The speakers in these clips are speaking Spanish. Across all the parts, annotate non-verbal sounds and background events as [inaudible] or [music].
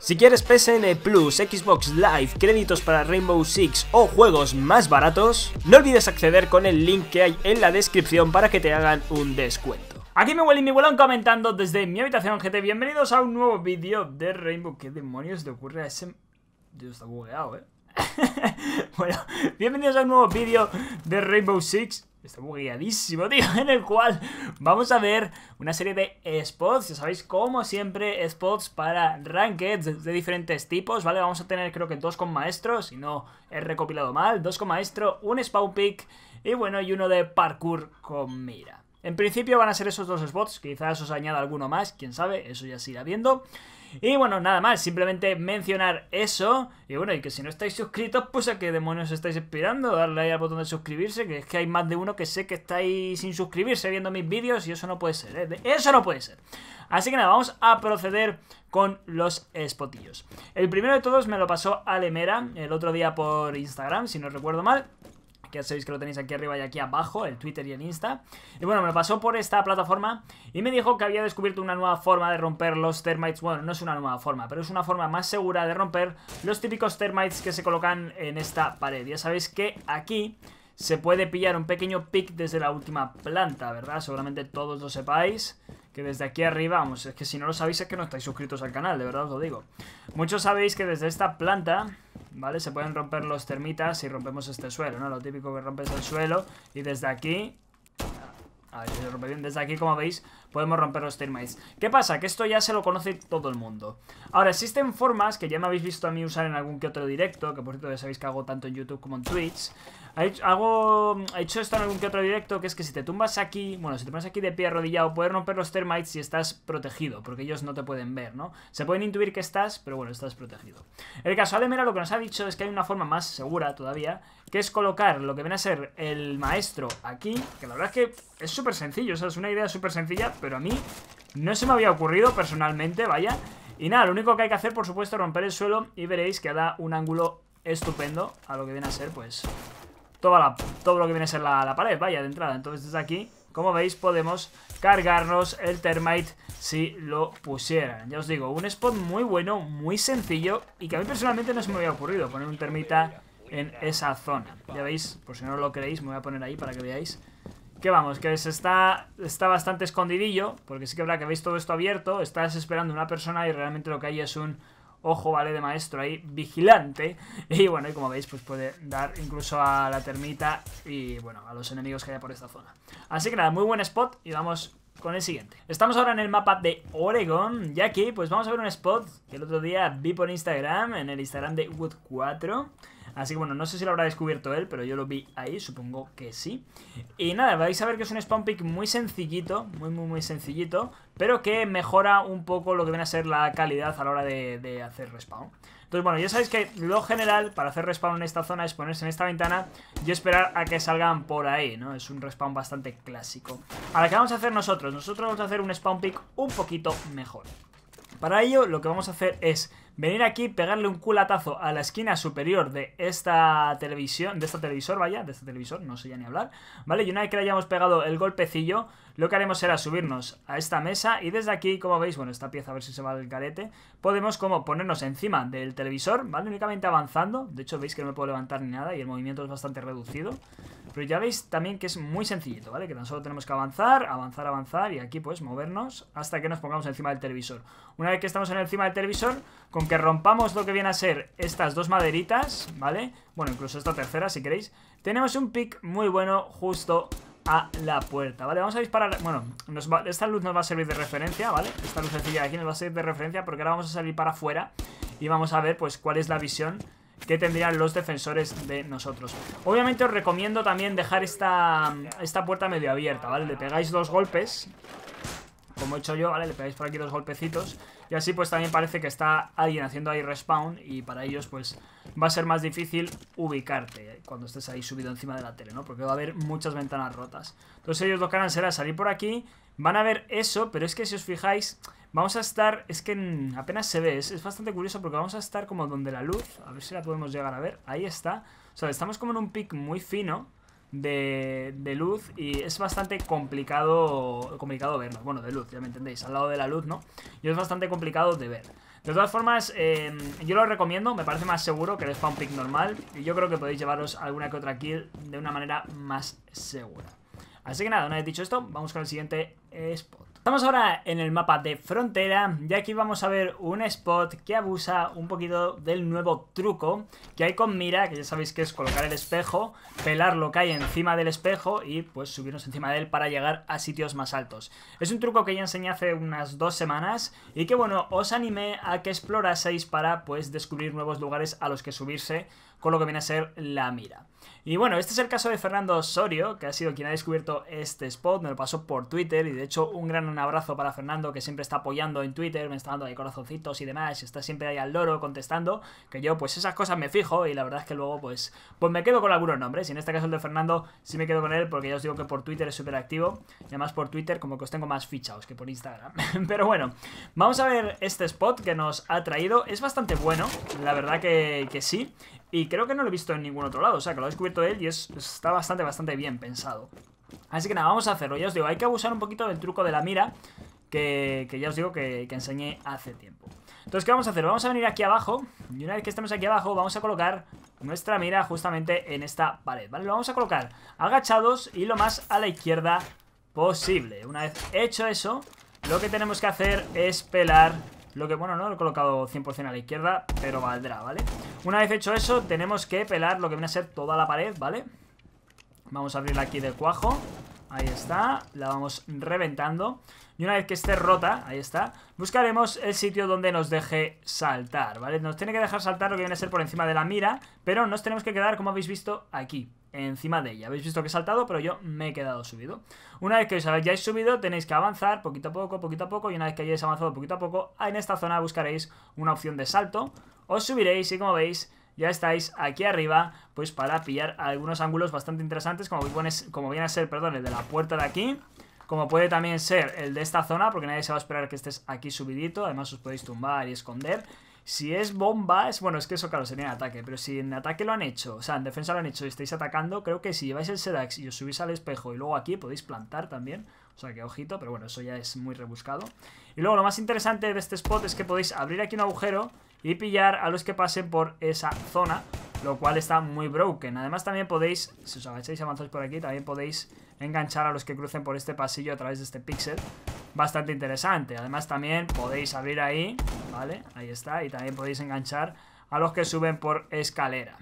Si quieres PSN Plus, Xbox Live, créditos para Rainbow Six o juegos más baratos, no olvides acceder con el link que hay en la descripción para que te hagan un descuento. Aquí me y mi vuelan comentando desde mi habitación, gente. Bienvenidos a un nuevo vídeo de Rainbow. ¿Qué demonios te ocurre a ese...? Dios, está bugueado, ¿eh? [laughs] bueno, bienvenidos a un nuevo vídeo de Rainbow Six está guiadísimo, [laughs] tío, en el cual vamos a ver una serie de spots, ya sabéis, como siempre, spots para rankeds de diferentes tipos, ¿vale? Vamos a tener creo que dos con maestro, si no he recopilado mal, dos con maestro, un spawn pick y bueno, y uno de parkour con mira. En principio van a ser esos dos spots, quizás os añada alguno más, quién sabe, eso ya se irá viendo. Y bueno, nada más, simplemente mencionar eso. Y bueno, y que si no estáis suscritos, pues a qué demonios estáis esperando. Darle ahí al botón de suscribirse, que es que hay más de uno que sé que estáis sin suscribirse viendo mis vídeos y eso no puede ser. ¿eh? Eso no puede ser. Así que nada, vamos a proceder con los spotillos. El primero de todos me lo pasó Alemera el otro día por Instagram, si no recuerdo mal ya sabéis que lo tenéis aquí arriba y aquí abajo, el Twitter y el Insta. Y bueno, me pasó por esta plataforma y me dijo que había descubierto una nueva forma de romper los termites. Bueno, no es una nueva forma, pero es una forma más segura de romper los típicos termites que se colocan en esta pared. Ya sabéis que aquí se puede pillar un pequeño pick desde la última planta, ¿verdad? Seguramente todos lo sepáis. Que desde aquí arriba, vamos, es que si no lo sabéis es que no estáis suscritos al canal, de verdad os lo digo. Muchos sabéis que desde esta planta ¿vale? Se pueden romper los termitas si rompemos este suelo, ¿no? Lo típico que rompes el suelo y desde aquí a ver si lo rompe bien. Desde aquí, como veis, podemos romper los termites. ¿Qué pasa? Que esto ya se lo conoce todo el mundo. Ahora, existen formas que ya me habéis visto a mí usar en algún que otro directo, que por cierto ya sabéis que hago tanto en YouTube como en Twitch. Hago, he hecho esto en algún que otro directo, que es que si te tumbas aquí, bueno, si te pones aquí de pie arrodillado, puedes romper los termites si estás protegido, porque ellos no te pueden ver, ¿no? Se pueden intuir que estás, pero bueno, estás protegido. el caso de Mira, lo que nos ha dicho es que hay una forma más segura todavía, que es colocar lo que viene a ser el maestro aquí, que la verdad es que es súper sencillo, o sea, es una idea súper sencilla, pero a mí no se me había ocurrido personalmente, vaya. Y nada, lo único que hay que hacer, por supuesto, es romper el suelo y veréis que da un ángulo estupendo a lo que viene a ser, pues, toda la, todo lo que viene a ser la, la pared, vaya, de entrada. Entonces, desde aquí como veis podemos cargarnos el termite si lo pusieran. Ya os digo, un spot muy bueno, muy sencillo y que a mí personalmente no se me había ocurrido poner un termita en esa zona. Ya veis, por si no lo creéis, me voy a poner ahí para que veáis. Que vamos, que está, está bastante escondidillo, porque sí que habrá que veis todo esto abierto, estás esperando una persona y realmente lo que hay es un ojo, ¿vale? De maestro ahí, vigilante. [laughs] Y bueno, y como veis, pues puede dar incluso a la termita y bueno, a los enemigos que haya por esta zona. Así que nada, muy buen spot y vamos con el siguiente. Estamos ahora en el mapa de Oregon y aquí pues vamos a ver un spot que el otro día vi por Instagram, en el Instagram de Wood 4 Así que bueno, no sé si lo habrá descubierto él, pero yo lo vi ahí, supongo que sí. Y nada, vais a ver que es un spawn pick muy sencillito, muy muy muy sencillito, pero que mejora un poco lo que viene a ser la calidad a la hora de, hacer respawn. Entonces, bueno, ya sabéis que lo general para hacer respawn en esta zona es ponerse en esta ventana y esperar a que salgan por ahí, ¿no? Es un respawn bastante clásico. Ahora, ¿qué vamos a hacer nosotros? Nosotros vamos a hacer un spawn pick un poquito mejor. Para ello, lo que vamos a hacer es venir aquí, pegarle un culatazo a la esquina superior de esta televisión, de este televisor, vaya, de este televisor, no sé ya ni hablar, ¿vale? Y una vez que le hayamos pegado el golpecillo, lo que haremos será subirnos a esta mesa y desde aquí, como veis, bueno, esta pieza a ver si se va del carete, podemos como ponernos encima del televisor, ¿vale? Únicamente avanzando, de hecho veis que no me puedo levantar ni nada y el movimiento es bastante reducido, pero ya veis también que es muy sencillito, ¿vale? Que tan solo tenemos que avanzar, avanzar, avanzar y aquí pues movernos hasta que nos pongamos encima del televisor. Una vez que estamos en encima del televisor, con que rompamos lo que viene a ser estas dos maderitas, ¿vale? Bueno, incluso esta tercera, si queréis. Tenemos un pick muy bueno justo a la puerta, ¿vale? Vamos a disparar... Bueno, esta luz nos va a servir de referencia, ¿vale? Esta lucecilla de aquí nos va a servir de referencia porque ahora vamos a salir para afuera y vamos a ver, pues, cuál es la visión que tendrían los defensores de nosotros. Obviamente os recomiendo también dejar esta, esta puerta medio abierta, ¿vale? Le pegáis dos golpes como he hecho yo, ¿vale? Le pegáis por aquí los golpecitos y así pues también parece que está alguien haciendo ahí respawn y para ellos pues va a ser más difícil ubicarte cuando estés ahí subido encima de la tele, ¿no? Porque va a haber muchas ventanas rotas. Entonces ellos lo que harán será salir por aquí, van a ver eso, pero es que si os fijáis... Vamos a estar, es que mm, apenas se ve, es, bastante curioso porque vamos a estar como donde la luz, a ver si la podemos llegar a ver, ahí está. O sea, estamos como en un pic muy fino, de, de, luz y es bastante complicado, complicado verlo, Bueno, de luz, ya me entendéis, al lado de la luz, ¿no? Y es bastante complicado de ver. De todas formas, em, yo lo recomiendo, me parece más seguro que el spawn pick normal y yo creo que podéis llevaros alguna que otra kill de una manera más segura. Así que nada, una vez dicho esto, vamos con el siguiente spot. Estamos ahora en el mapa de frontera y aquí vamos a ver un spot que abusa un poquito del nuevo truco que hay con mira, que ya sabéis que es colocar el espejo, pelar lo que hay encima del espejo y pues subirnos encima de él para llegar a sitios más altos. Es un truco que ya enseñé hace unas dos semanas y que bueno, os animé a que exploraseis para pues descubrir nuevos lugares a los que subirse con lo que viene a ser la mira. Y bueno, este es el caso de Fernando Osorio, que ha sido quien ha descubierto este spot, me lo pasó por Twitter y de hecho un gran abrazo para Fernando que siempre está apoyando en Twitter, me está dando ahí corazoncitos y demás, está siempre ahí al loro contestando, que yo pues esas cosas me fijo y la verdad es que luego pues, pues me quedo con algunos nombres y en este caso el de Fernando sí me quedo con él porque ya os digo que por Twitter es súper activo y además por Twitter como que os tengo más fichados que por Instagram. [laughs] Pero bueno, vamos a ver este spot que nos ha traído, es bastante bueno, la verdad que, que sí, y creo que no lo he visto en ningún otro lado, o sea, que lo he descubierto él y está bastante, bastante bien pensado. Así que nada, vamos a hacerlo. Ya os digo, hay que abusar un poquito del truco de la mira, que, que ya os digo que, que enseñé hace tiempo. Entonces, ¿qué vamos a hacer? Vamos a venir aquí abajo y una vez que estemos aquí abajo, vamos a colocar nuestra mira justamente en esta pared, ¿vale? Lo vamos a colocar agachados y lo más a la izquierda posible. Una vez hecho eso, lo que tenemos que hacer es pelar lo que, bueno, no lo he colocado 100% a la izquierda, pero valdrá, ¿vale? Una vez hecho eso, tenemos que pelar lo que viene a ser toda la pared, ¿vale? Vamos a abrirla aquí de cuajo Ahí está, la vamos reventando Y una vez que esté rota, ahí está Buscaremos el sitio donde nos deje saltar, ¿vale? Nos tiene que dejar saltar lo que viene a ser por encima de la mira Pero nos tenemos que quedar, como habéis visto, aquí Encima de ella, habéis visto que he saltado Pero yo me he quedado subido Una vez que os hayáis subido, tenéis que avanzar Poquito a poco, poquito a poco, y una vez que hayáis avanzado Poquito a poco, en esta zona buscaréis Una opción de salto, os subiréis y como veis ya estáis aquí arriba, pues para pillar algunos ángulos bastante interesantes, como, como viene a ser, perdón, el de la puerta de aquí, como puede también ser el de esta zona, porque nadie se va a esperar que estés aquí subidito, además os podéis tumbar y esconder. Si es bomba, es bueno, es que eso claro sería en ataque, pero si en ataque lo han hecho, o sea, en defensa lo han hecho y estáis atacando, creo que si lleváis el Sedax y os subís al espejo y luego aquí podéis plantar también, o sea que ojito, pero bueno, eso ya es muy rebuscado. Y luego lo más interesante de este spot es que podéis abrir aquí un agujero y pillar a los que pasen por esa zona, lo cual está muy broken. Además también podéis, si os agacháis y avanzáis por aquí, también podéis enganchar a los que crucen por este pasillo a través de este pixel. Bastante interesante. Además también podéis abrir ahí, ¿vale? Ahí está. Y también podéis enganchar a los que suben por escalera.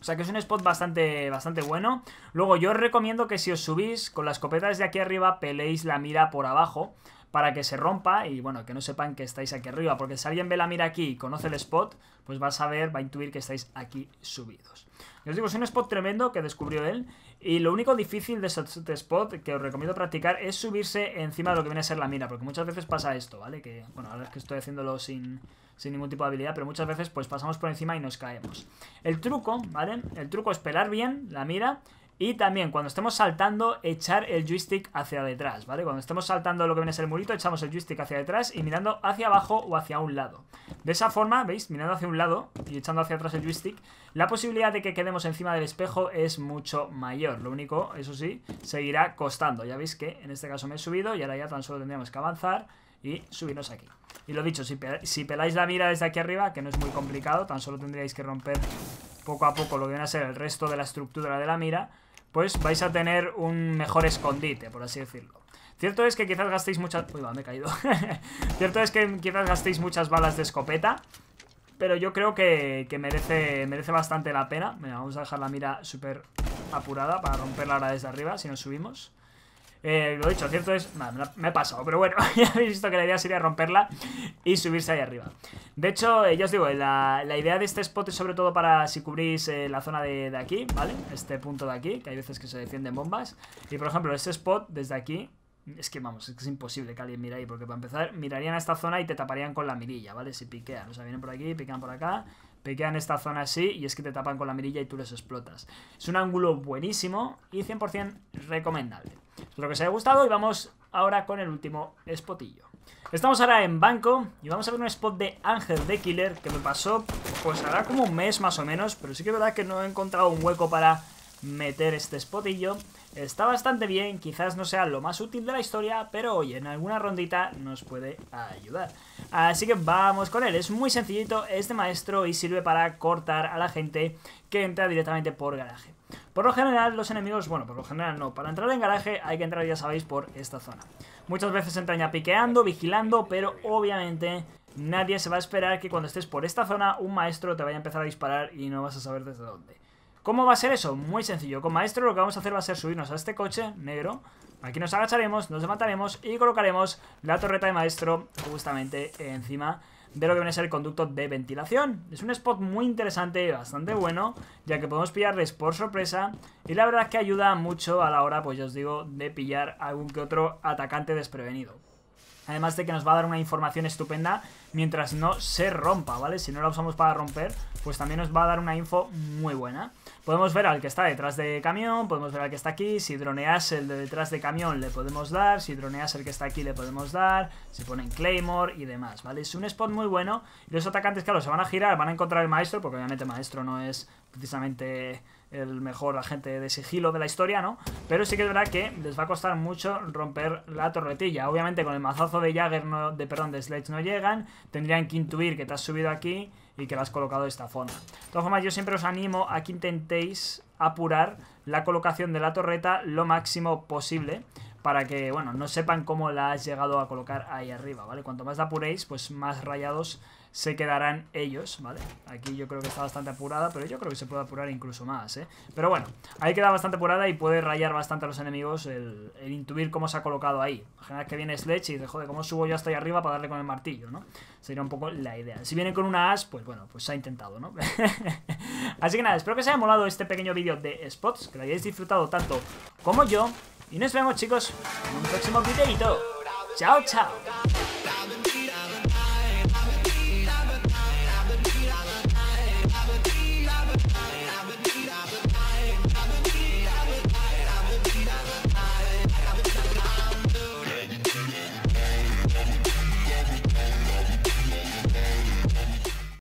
O sea que es un spot bastante, bastante bueno. Luego yo os recomiendo que si os subís con las copetas de aquí arriba, peleéis la mira por abajo para que se rompa y bueno, que no sepan que estáis aquí arriba, porque si alguien ve la mira aquí y conoce el spot, pues va a saber, va a intuir que estáis aquí subidos. Yo os digo, es un spot tremendo que descubrió él y lo único difícil de este, este spot que os recomiendo practicar es subirse encima de lo que viene a ser la mira, porque muchas veces pasa esto, ¿vale? Que, bueno, ahora es que estoy haciéndolo sin, sin ningún tipo de habilidad, pero muchas veces pues pasamos por encima y nos caemos. El truco, ¿vale? El truco es pelar bien la mira y también cuando estemos saltando, echar el joystick hacia detrás, ¿vale? Cuando estemos saltando lo que viene es el murito, echamos el joystick hacia detrás y mirando hacia abajo o hacia un lado. De esa forma, ¿veis? Mirando hacia un lado y echando hacia atrás el joystick, la posibilidad de que quedemos encima del espejo es mucho mayor. Lo único, eso sí, seguirá costando. Ya veis que en este caso me he subido y ahora ya tan solo tendríamos que avanzar y subirnos aquí. Y lo dicho, si, si peláis la mira desde aquí arriba, que no es muy complicado, tan solo tendríais que romper poco a poco lo que viene a ser el resto de la estructura de la mira pues vais a tener un mejor escondite, por así decirlo. Cierto es que quizás gastéis muchas... Uy, me he caído. [laughs] Cierto es que quizás gastéis muchas balas de escopeta, pero yo creo que, merece, merece bastante la pena. vamos a dejar la mira súper apurada para romperla ahora desde arriba si nos subimos. Eh, lo dicho, cierto es... me he pasado, pero bueno, [laughs] ya habéis visto que la idea sería romperla y subirse ahí arriba. De hecho, eh, ya os digo, la, idea de este spot es sobre todo para si cubrís eh, la zona de, aquí, ¿vale? Este punto de aquí, que hay veces que se defienden bombas. Y por ejemplo, este spot desde aquí es que vamos, es que es imposible que alguien mire ahí, porque para empezar, mirarían a esta zona y te taparían con la mirilla, ¿vale? Si piquean, o sea, vienen por aquí, pican por acá, piquean esta zona así y es que te tapan con la mirilla y tú les explotas. Es un ángulo buenísimo y 100% recomendable. Espero que os haya gustado y vamos ahora con el último spotillo. Estamos ahora en Banco y vamos a ver un spot de Ángel de Killer que me pasó pues hará como un mes más o menos, pero sí que es verdad que no he encontrado un hueco para meter este spotillo. Está bastante bien, quizás no sea lo más útil de la historia, pero oye, en alguna rondita nos puede ayudar. Así que vamos con él, es muy sencillito, es maestro y sirve para cortar a la gente que entra directamente por garaje. Por lo general, los enemigos, bueno, por lo general no, para entrar en garaje hay que entrar, ya sabéis, por esta zona. Muchas veces entraña piqueando, vigilando, pero obviamente nadie se va a esperar que cuando estés por esta zona un maestro te vaya a empezar a disparar y no vas a saber desde dónde. ¿Cómo va a ser eso? Muy sencillo. Con maestro lo que vamos a hacer va a ser subirnos a este coche negro. Aquí nos agacharemos, nos levantaremos y colocaremos la torreta de maestro justamente encima de lo que viene a ser el conducto de ventilación. Es un spot muy interesante y bastante bueno, ya que podemos pillarles por sorpresa y la verdad es que ayuda mucho a la hora, pues ya os digo, de pillar algún que otro atacante desprevenido. Además de que nos va a dar una información estupenda mientras no se rompa, ¿vale? Si no la usamos para romper, pues también nos va a dar una info muy buena. Podemos ver al que está detrás de camión, podemos ver al que está aquí, si droneas el de detrás de camión le podemos dar, si droneas el que está aquí le podemos dar, Se ponen Claymore y demás, ¿vale? Es un spot muy bueno y los atacantes, claro, se van a girar, van a encontrar el maestro, porque obviamente maestro no es precisamente el mejor agente de sigilo de la historia, ¿no? Pero sí que es verdad que les va a costar mucho romper la torretilla. Obviamente con el mazazo de Jagger, no, de, perdón, de Sledge no llegan. Tendrían que intuir que te has subido aquí y que la has colocado de esta zona De todas formas, yo siempre os animo a que intentéis apurar la colocación de la torreta lo máximo posible para que, bueno, no sepan cómo la has llegado a colocar ahí arriba, ¿vale? Cuanto más la apuréis, pues más rayados se quedarán ellos, ¿vale? Aquí yo creo que está bastante apurada, pero yo creo que se puede apurar incluso más, ¿eh? Pero bueno, ahí queda bastante apurada y puede rayar bastante a los enemigos el, intuir cómo se ha colocado ahí. Imagina que viene Sledge y dice, joder, ¿cómo subo yo hasta ahí arriba para darle con el martillo, no? Sería un poco la idea. Si viene con una as, pues bueno, pues se ha intentado, ¿no? [laughs] Así que nada, espero que os haya molado este pequeño vídeo de spots, que lo hayáis disfrutado tanto como yo. Y nos vemos, chicos, en un próximo videito. ¡Chao, chao!